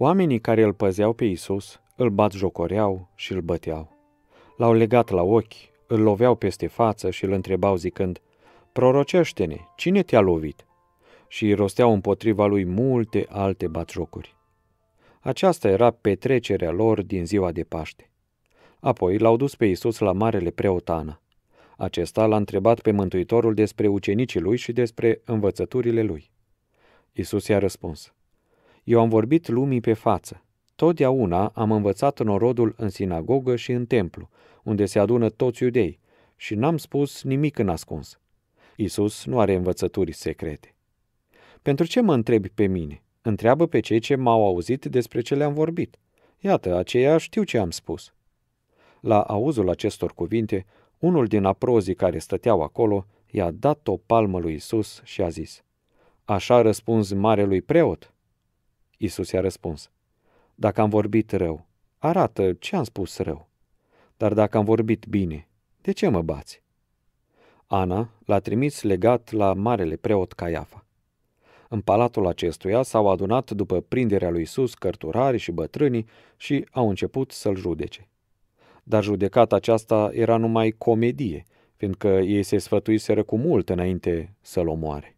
Oamenii care îl păzeau pe Isus îl bat jocoreau și îl băteau. L-au legat la ochi, îl loveau peste față și îl întrebau zicând, Prorocește-ne, cine te-a lovit? Și rosteau împotriva lui multe alte batjocuri. Aceasta era petrecerea lor din ziua de Paște. Apoi l-au dus pe Isus la Marele Preotană. Acesta l-a întrebat pe Mântuitorul despre ucenicii lui și despre învățăturile lui. Isus i-a răspuns, eu am vorbit lumii pe față. Totdeauna am învățat norodul în sinagogă și în templu, unde se adună toți iudei, și n-am spus nimic în ascuns. Isus nu are învățături secrete. Pentru ce mă întrebi pe mine? Întreabă pe cei ce m-au auzit despre ce le-am vorbit. Iată, aceia știu ce am spus. La auzul acestor cuvinte, unul din aprozii care stăteau acolo i-a dat o palmă lui Isus și a zis, Așa răspunzi marelui preot?" Isus i-a răspuns, Dacă am vorbit rău, arată ce am spus rău. Dar dacă am vorbit bine, de ce mă bați? Ana l-a trimis legat la marele preot Caiafa. În palatul acestuia s-au adunat după prinderea lui Isus cărturarii și bătrânii și au început să-l judece. Dar judecata aceasta era numai comedie, fiindcă ei se sfătuiseră cu mult înainte să-l omoare.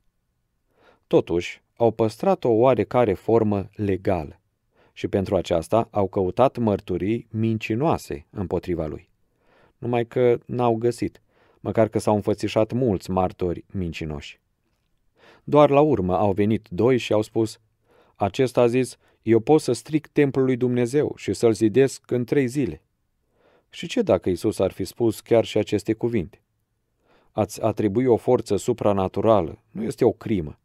Totuși, au păstrat o oarecare formă legală și pentru aceasta au căutat mărturii mincinoase împotriva lui. Numai că n-au găsit, măcar că s-au înfățișat mulți martori mincinoși. Doar la urmă au venit doi și au spus, acesta a zis, eu pot să stric templul lui Dumnezeu și să-l zidesc în trei zile. Și ce dacă Isus ar fi spus chiar și aceste cuvinte? Ați atribui o forță supranaturală nu este o crimă,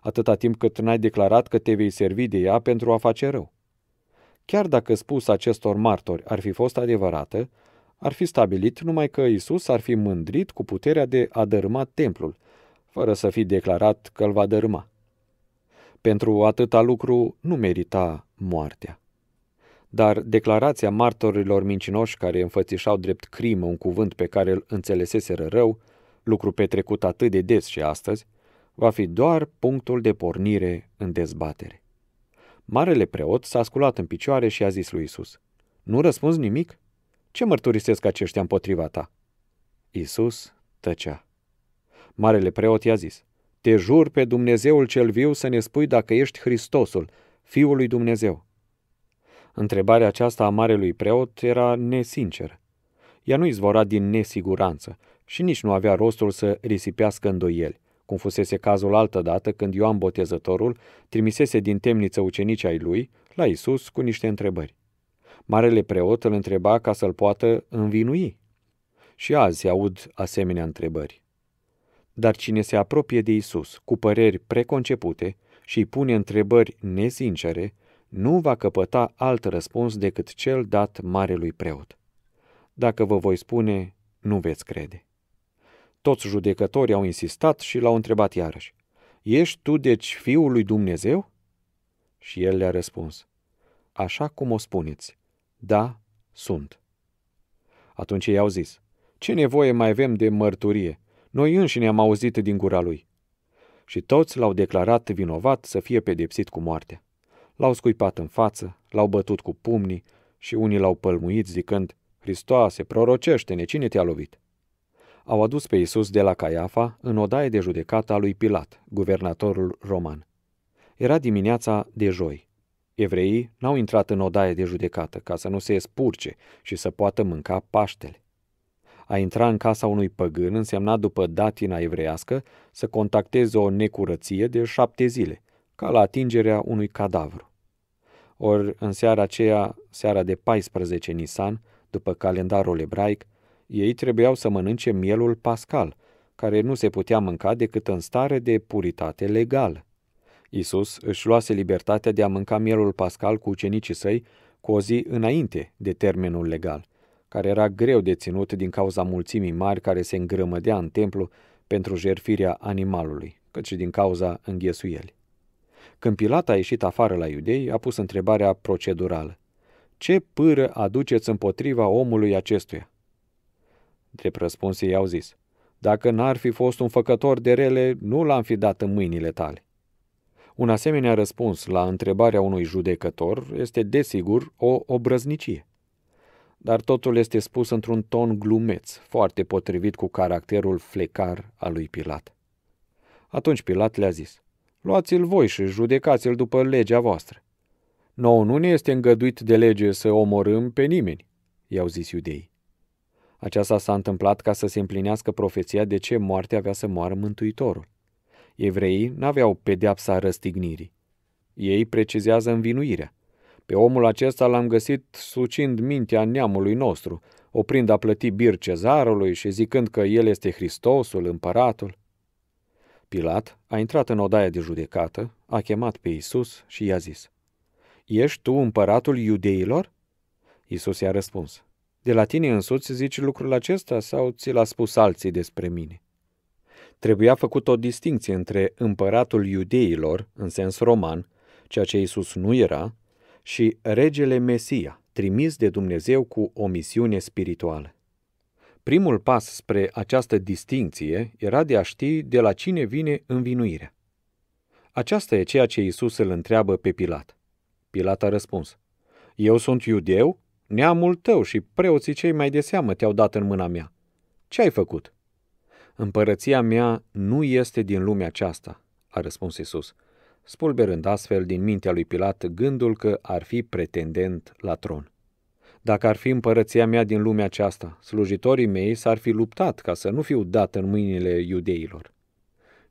atâta timp cât n-ai declarat că te vei servi de ea pentru a face rău. Chiar dacă spus acestor martori ar fi fost adevărată, ar fi stabilit numai că Isus ar fi mândrit cu puterea de a dărâma templul, fără să fi declarat că îl va dărâma. Pentru atâta lucru nu merita moartea. Dar declarația martorilor mincinoși care înfățișau drept crimă un cuvânt pe care îl înțeleseseră rău, lucru petrecut atât de des și astăzi, va fi doar punctul de pornire în dezbatere. Marele preot s-a sculat în picioare și a zis lui Isus: Nu răspunzi nimic? Ce mărturisesc aceștia împotriva ta? Isus tăcea. Marele preot i-a zis: Te jur pe Dumnezeul cel viu să ne spui dacă ești Hristosul, Fiul lui Dumnezeu. Întrebarea aceasta a marelui preot era nesinceră. Ea nu izvora din nesiguranță și nici nu avea rostul să risipească îndoieli, cum fusese cazul altă dată când Ioan Botezătorul trimisese din temniță ucenici ai lui la Isus cu niște întrebări. Marele preot îl întreba ca să-l poată învinui. Și azi aud asemenea întrebări. Dar cine se apropie de Isus cu păreri preconcepute și îi pune întrebări nesincere, nu va căpăta alt răspuns decât cel dat marelui preot. Dacă vă voi spune, nu veți crede. Toți judecătorii au insistat și l-au întrebat iarăși. Ești tu deci fiul lui Dumnezeu? Și el le-a răspuns. Așa cum o spuneți. Da, sunt. Atunci ei au zis. Ce nevoie mai avem de mărturie? Noi înșine am auzit din gura lui. Și toți l-au declarat vinovat să fie pedepsit cu moartea. L-au scuipat în față, l-au bătut cu pumnii și unii l-au pălmuit zicând, Hristoase, prorocește-ne, cine te-a lovit? au adus pe Isus de la Caiafa în odaie de judecată a lui Pilat, guvernatorul roman. Era dimineața de joi. Evreii n-au intrat în odaie de judecată ca să nu se spurce și să poată mânca paștele. A intra în casa unui păgân însemna după datina evreiască să contacteze o necurăție de șapte zile, ca la atingerea unui cadavru. Ori în seara aceea, seara de 14 Nisan, după calendarul ebraic, ei trebuiau să mănânce mielul pascal, care nu se putea mânca decât în stare de puritate legală. Isus își luase libertatea de a mânca mielul pascal cu ucenicii săi cu o zi înainte de termenul legal, care era greu de ținut din cauza mulțimii mari care se îngrămădea în templu pentru jerfirea animalului, cât și din cauza înghesuielii. Când Pilat a ieșit afară la iudei, a pus întrebarea procedurală. Ce pâră aduceți împotriva omului acestuia? Drept răspuns ei au zis, dacă n-ar fi fost un făcător de rele, nu l-am fi dat în mâinile tale. Un asemenea răspuns la întrebarea unui judecător este desigur o obrăznicie. Dar totul este spus într-un ton glumeț, foarte potrivit cu caracterul flecar al lui Pilat. Atunci Pilat le-a zis, luați-l voi și judecați-l după legea voastră. Nouă nu ne este îngăduit de lege să omorâm pe nimeni, i-au zis iudeii. Aceasta s-a întâmplat ca să se împlinească profeția de ce moarte avea să moară Mântuitorul. Evreii n-aveau pedeapsa răstignirii. Ei precizează învinuirea. Pe omul acesta l-am găsit sucind mintea neamului nostru, oprind a plăti bir cezarului și zicând că el este Hristosul, împăratul. Pilat a intrat în odaia de judecată, a chemat pe Isus și i-a zis, Ești tu împăratul iudeilor? Isus i-a răspuns, de la tine însuți zici lucrul acesta sau ți l-a spus alții despre mine? Trebuia făcut o distinție între împăratul iudeilor, în sens roman, ceea ce Isus nu era, și regele Mesia, trimis de Dumnezeu cu o misiune spirituală. Primul pas spre această distinție era de a ști de la cine vine învinuirea. Aceasta e ceea ce Isus îl întreabă pe Pilat. Pilat a răspuns, Eu sunt iudeu Neamul tău și preoții cei mai de seamă te-au dat în mâna mea. Ce ai făcut? Împărăția mea nu este din lumea aceasta, a răspuns Isus, spulberând astfel din mintea lui Pilat gândul că ar fi pretendent la tron. Dacă ar fi împărăția mea din lumea aceasta, slujitorii mei s-ar fi luptat ca să nu fiu dat în mâinile iudeilor.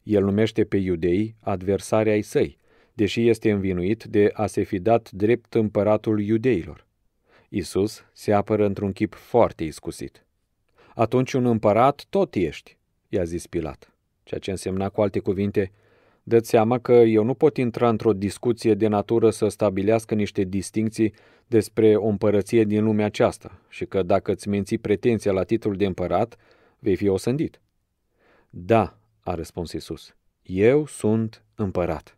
El numește pe iudei adversarii ai săi, deși este învinuit de a se fi dat drept împăratul iudeilor. Isus se apără într-un chip foarte iscusit. Atunci un împărat tot ești, i-a zis Pilat, ceea ce însemna cu alte cuvinte, dă seama că eu nu pot intra într-o discuție de natură să stabilească niște distinții despre o împărăție din lumea aceasta și că dacă îți menții pretenția la titlul de împărat, vei fi osândit. Da, a răspuns Isus, eu sunt împărat.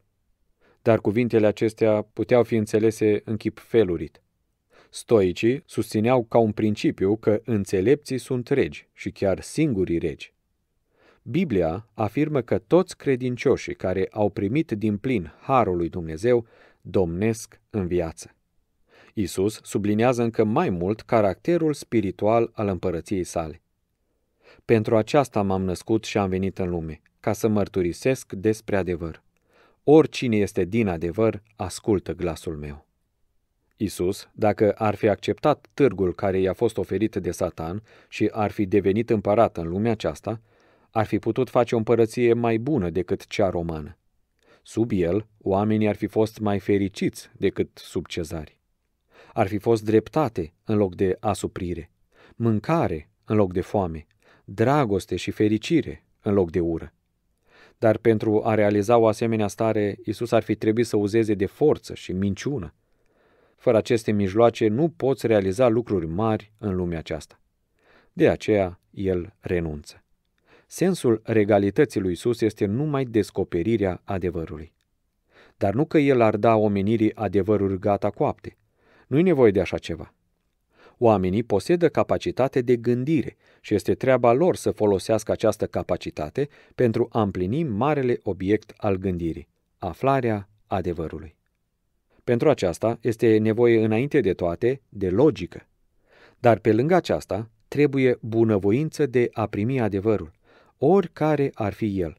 Dar cuvintele acestea puteau fi înțelese în chip felurit. Stoicii susțineau ca un principiu că înțelepții sunt regi și chiar singurii regi. Biblia afirmă că toți credincioșii care au primit din plin harul lui Dumnezeu domnesc în viață. Isus subliniază încă mai mult caracterul spiritual al împărăției sale. Pentru aceasta m-am născut și am venit în lume, ca să mărturisesc despre adevăr. Oricine este din adevăr, ascultă glasul meu. Isus, dacă ar fi acceptat târgul care i-a fost oferit de Satan și ar fi devenit împărat în lumea aceasta, ar fi putut face o împărăție mai bună decât cea romană. Sub el, oamenii ar fi fost mai fericiți decât sub cezari. Ar fi fost dreptate în loc de asuprire, mâncare în loc de foame, dragoste și fericire în loc de ură. Dar pentru a realiza o asemenea stare, Isus ar fi trebuit să uzeze de forță și minciună, fără aceste mijloace nu poți realiza lucruri mari în lumea aceasta. De aceea, el renunță. Sensul regalității lui Isus este numai descoperirea adevărului. Dar nu că el ar da omenirii adevăruri gata coapte. Nu-i nevoie de așa ceva. Oamenii posedă capacitate de gândire și este treaba lor să folosească această capacitate pentru a împlini marele obiect al gândirii, aflarea adevărului. Pentru aceasta este nevoie înainte de toate de logică. Dar pe lângă aceasta trebuie bunăvoință de a primi adevărul, oricare ar fi el,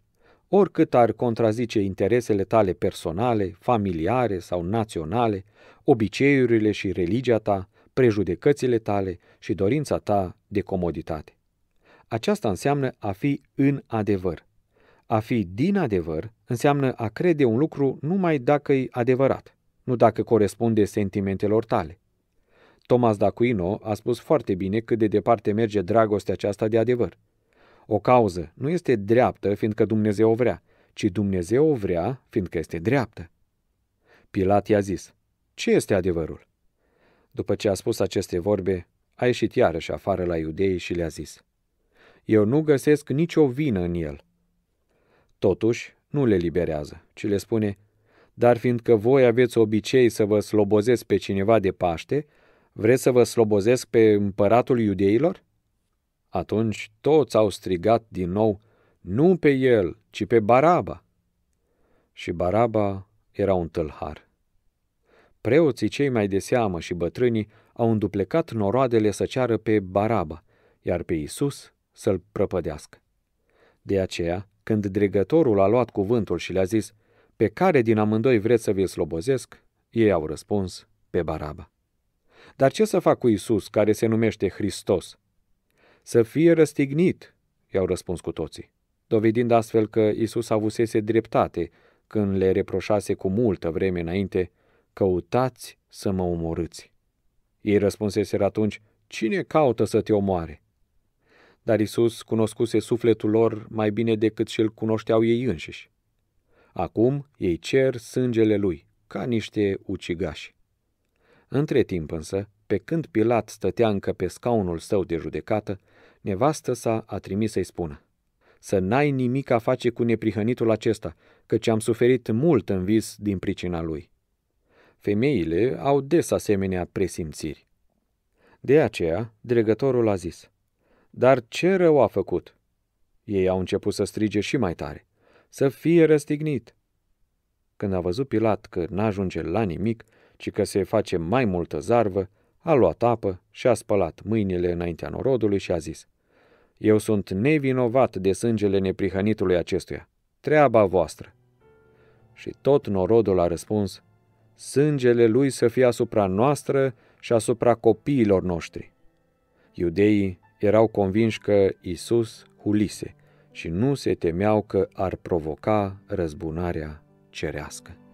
oricât ar contrazice interesele tale personale, familiare sau naționale, obiceiurile și religia ta, prejudecățile tale și dorința ta de comoditate. Aceasta înseamnă a fi în adevăr. A fi din adevăr înseamnă a crede un lucru numai dacă e adevărat – nu dacă corespunde sentimentelor tale. Thomas d'Aquino a spus foarte bine cât de departe merge dragostea aceasta de adevăr. O cauză nu este dreaptă fiindcă Dumnezeu o vrea, ci Dumnezeu o vrea fiindcă este dreaptă. Pilat i-a zis, ce este adevărul? După ce a spus aceste vorbe, a ieșit iarăși afară la iudei și le-a zis, Eu nu găsesc nicio vină în el. Totuși, nu le liberează, ci le spune, dar fiindcă voi aveți obicei să vă slobozesc pe cineva de Paște, vreți să vă slobozesc pe împăratul iudeilor? Atunci toți au strigat din nou, nu pe el, ci pe Baraba. Și Baraba era un tâlhar. Preoții cei mai de seamă și bătrânii au înduplecat noroadele să ceară pe Baraba, iar pe Isus să-l prăpădească. De aceea, când dregătorul a luat cuvântul și le-a zis, pe care din amândoi vreți să vi-l slobozesc? Ei au răspuns, pe Baraba. Dar ce să fac cu Isus, care se numește Hristos? Să fie răstignit, i-au răspuns cu toții, dovedind astfel că Isus avusese dreptate când le reproșase cu multă vreme înainte, căutați să mă omorâți. Ei răspunseseră atunci, cine caută să te omoare? Dar Isus cunoscuse sufletul lor mai bine decât și îl cunoșteau ei înșiși. Acum ei cer sângele lui, ca niște ucigași. Între timp însă, pe când Pilat stătea încă pe scaunul său de judecată, nevastă sa a trimis să-i spună, Să n-ai nimic a face cu neprihănitul acesta, căci am suferit mult în vis din pricina lui. Femeile au des asemenea presimțiri. De aceea, dregătorul a zis, Dar ce rău a făcut? Ei au început să strige și mai tare să fie răstignit. Când a văzut Pilat că n-ajunge la nimic, ci că se face mai multă zarvă, a luat apă și a spălat mâinile înaintea norodului și a zis, Eu sunt nevinovat de sângele neprihănitului acestuia. Treaba voastră. Și tot norodul a răspuns, Sângele lui să fie asupra noastră și asupra copiilor noștri. Iudeii erau convinși că Isus hulise și nu se temeau că ar provoca răzbunarea cerească.